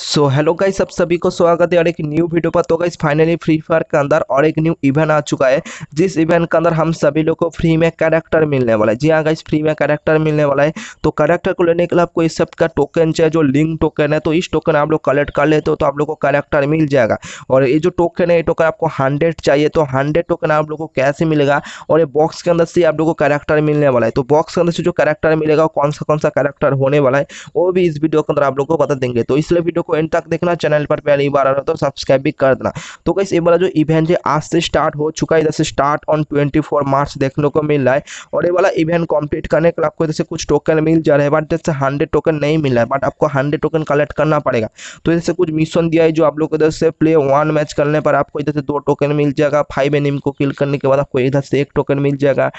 so hello guys आप सभी को स्वागत है और एक न्यू वीडियो पर तो गाइस फाइनली फ्री फायर के अंदर और एक न्यू इवेंट आ चुका है जिस इवेंट के अंदर हम सभी लोग को फ्री में कैरेक्टर मिलने वाला है जी हाँ गाइस फ्री में कैरेक्टर मिलने वाला है तो कैरेक्टर को लेने के लिए आपको इस सब का टोकन चाहिए जो लिंक टोकन है तो इस टोकन आप लोग कलेक्ट कर लेते हो तो आप लोग को कैरेक्टर मिल जाएगा और ये जो टोकन है ये टोकन आपको हंड्रेड चाहिए तो हंड्रेड टोकन आप लोग को कैसे मिलेगा और ये बॉक्स के अंदर से आप लोग को कैरेक्टर मिलने वाला है तो बॉक्स के अंदर से जो कैरेक्टर मिलेगा कौन सा कौन सा कैरेक्टर होने वाला है वो भी इस वीडियो के अंदर आप लोग को बता देंगे तो इसलिए वीडियो को एंड तक देखना चैनल पर पहली बार आ रहा तो सब्सक्राइब भी कर देना तो कैसे ये वाला जो इवेंट है आज से स्टार्ट हो चुका है इधर से स्टार्ट ऑन ट्वेंटी मार्च देखने को मिल रहा है और ये वाला इवेंट कंप्लीट करने के लिए आपको जैसे कुछ टोकन मिल जा रहा है बट जैसे हंड्रेड टोकन नहीं मिल रहा है बट आपको हंड्रेड टोकन कलेक्ट करना पड़ेगा तो से कुछ मिशन दिया है जो आप लोग इधर से प्ले वन मैच करने पर आपको इधर से दो टोकन मिल जाएगा फाइव एनिम को किल करने के बाद आपको इधर से एक टोकन मिल जाएगा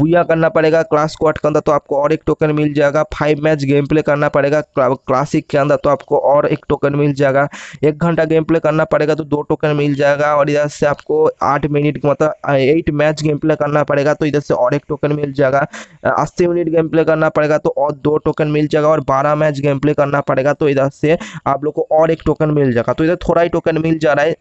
बुया करना पड़ेगा क्लास क्वाट के अंदर तो आपको और एक टोकन मिल जाएगा फाइव मैच गेम प्ले करना पड़ेगा क्लासिक के अंदर तो आपको और एक टोकन मिल जाएगा एक घंटा गेम प्ले करना पड़ेगा तो दो टोकन मिल जाएगा और इधर से आपको आठ मिनट मतलब एट मैच गेम प्ले करना पड़ेगा तो इधर से और एक टोकन मिल जाएगा अस्सी मिनट गेम प्ले करना पड़ेगा तो और दो टोकन मिल जाएगा और बारह मैच गेम प्ले करना पड़ेगा तो इधर से आप लोग को और एक टोकन मिल जाएगा तो इधर थोड़ा ही टोकन मिल जा रहा है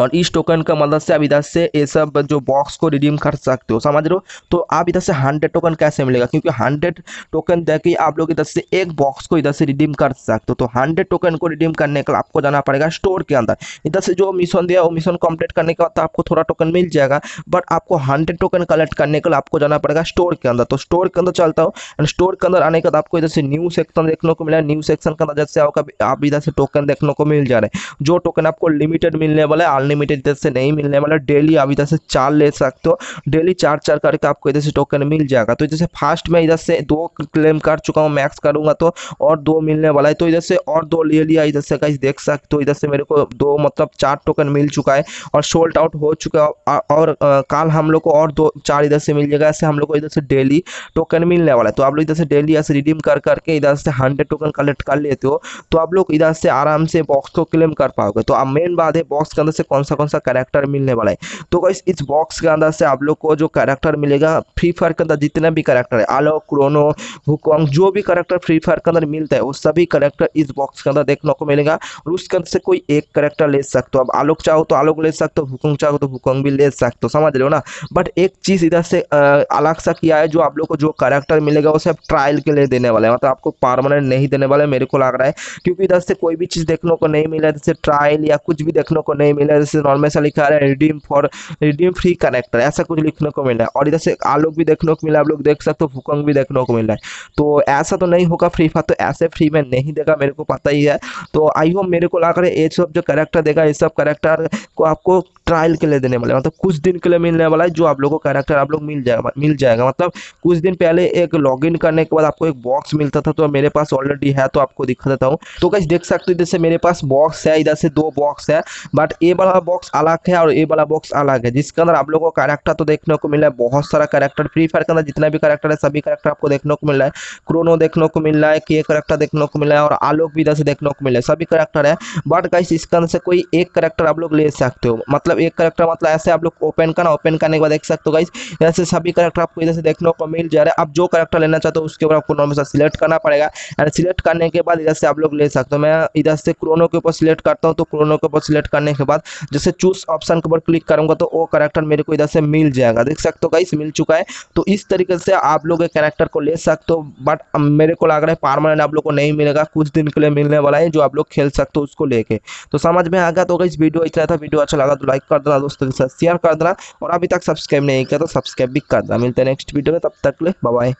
और इस टोकन का मदद मतलब से आप इधर से ये सब जो बॉक्स को रिडीम कर सकते हो समझ रहे हो तो आप इधर से हंड्रेड टोकन कैसे मिलेगा क्योंकि हंड्रेड टोकन दे के आप लोग इधर से एक बॉक्स को इधर से रिडीम कर सकते हो तो हंड्रेड टोकन को रिडीम करने के लिए आपको जाना पड़ेगा स्टोर के अंदर इधर से जो मिशन दिया वो मिशन कम्प्लीट करने के बाद तो आपको थोड़ा टोकन मिल जाएगा बट आपको हंड्रेड टोकन कलेक्ट करने के लिए आपको जाना पड़ेगा स्टोर के अंदर तो स्टोर के अंदर चलता हो एंड स्टोर के अंदर आने के बाद आपको इधर से न्यू सेक्शन देखने को मिला न्यू सेक्शन के अंदर जैसे आपका आप इधर से टोकन देखने को मिल जा रहे जो टोकन आपको लिमिटेड मिलने वाला है अनलिमिटेड इधर से नहीं मिलने वाला डेली आप इधर से चार ले सकते हो डेली चार चार करके आपको इधर से टोकन मिल जाएगा तो जैसे फास्ट में इधर से दो क्लेम कर चुका हूँ मैक्स करूंगा तो और दो मिलने वाला है तो इधर से और दो ले लिया इधर से कहीं देख सकते हो इधर से मेरे को दो मतलब चार टोकन मिल चुका है और सोल्ड आउट हो चुका है और कल हम लोग को और दो चार इधर से मिल जाएगा ऐसे हम लोग को इधर से डेली टोकन मिलने वाला है तो आप लोग इधर से डेली ऐसे रिडीम कर करके इधर से हंड्रेड टोकन कलेक्ट कर लेते हो तो आप लोग इधर से आराम से बॉक्स को क्लेम कर पाओगे तो अब मेन बात है बॉक्स के अंदर से कौन कौन सा कौन सा कैरेक्टर मिलने वाला है तो गाइस इस बॉक्स के अंदर से आप लोग को जो कैरेक्टर मिलेगा फ्री फायर के अंदर जितने भी कैरेक्टर है आलोक क्रोनो हुकोंग जो भी कैरेक्टर फ्री फायर के अंदर मिलता है वो सभी कैरेक्टर इस बॉक्स के अंदर देखने को मिलेगा और उसके अंदर से कोई एक कैरेक्टर ले सकते हो अब आलोक चाहो तो आलोक ले सकते हो हुकोंग चाहो तो हुकोंग भी ले सकते हो समझ रहे हो ना बट एक चीज़ इधर से अलग सा किया है जो आप लोग को जो कैरेक्टर मिलेगा वो सब ट्रायल के लिए देने वाला है मतलब आपको परमानेंट नहीं देने वाला है मेरे को लग रहा है क्योंकि इधर से कोई भी चीज़ देखने को नहीं मिला जैसे ट्रायल या कुछ भी देखने को नहीं मिला जैसे नॉर्मल सा लिखा है redeem for redeem free connector ऐसा कुछ लिखने को मिला है और इधर से आलोक भी देखने को मिला आप लोग देख सकते हो फुकंग भी देखने को मिला है तो ऐसा तो नहीं होगा फ्री फायर तो ऐसे फ्री में नहीं देगा मेरे को पता ही है तो आई होप मेरे को लाकर ये सब जो करेक्टर देगा ये सब करेक्टर को आपको ट्रायल के लिए देने वाला है मतलब कुछ दिन के लिए मिलने वाला है जो आप लोग को करेक्टर आप लोग मिल जाएगा मिल जाएगा मतलब कुछ दिन पहले एक लॉगिन करने के बाद आपको एक बॉक्स मिलता था तो मेरे पास ऑलरेडी है तो आपको दिखा देता हूँ तो कैसे देख सकते हो जैसे मेरे पास बॉक्स है इधर से दो बॉक्स है बट ये वाला वाला बॉक्स अलग है और ये वाला बॉक्स अलग है जिसके अंदर आप लोगों को कैरेक्टर तो देखने को मिला है बहुत सारा कैरेक्टर फ्री फायर के अंदर जितना भी कैरेक्टर है सभी कैरेक्टर आपको देखने को मिल रहा है क्रोनो देखने को मिल रहा है के करेक्टर देखने को मिला है और आलोक भी इधर से देखने को मिला है सभी करेक्टर है बट गाइस इसके अंदर से कोई एक करेक्टर आप लोग ले सकते हो मतलब एक करेक्टर मतलब ऐसे आप लोग ओपन करना ओपन करने के बाद देख सकते हो गाइस ऐसे सभी करेक्टर आपको इधर से देखने को मिल जा रहा है आप जो करेक्टर लेना चाहते हो उसके ऊपर आपको नॉर्मल सिलेक्ट करना पड़ेगा एंड सिलेक्ट करने के बाद इधर से आप लोग ले सकते हो मैं इधर से क्रोनो के ऊपर सिलेक्ट करता हूँ तो क्रोनो के ऊपर सिलेक्ट करने के बाद जैसे चूस ऑप्शन के ऊपर क्लिक करूंगा तो वो करेक्टर मेरे को इधर से मिल जाएगा देख सकते हो गाइस मिल चुका है तो इस तरीके से आप लोग एक करेक्टर को ले सकते हो बट मेरे को लग रहा है परमानेंट आप लोग को नहीं मिलेगा कुछ दिन के लिए मिलने वाला है जो आप लोग खेल सकते हो उसको लेके तो समझ में आ गया तो इस वीडियो इतना था वीडियो अच्छा लगा तो लाइक कर देना दोस्तों के साथ शेयर कर देना और अभी तक सब्सक्राइब नहीं किया तो सब्सक्राइब भी कर देना मिलते हैं नेक्स्ट वीडियो में तब तक ले बाय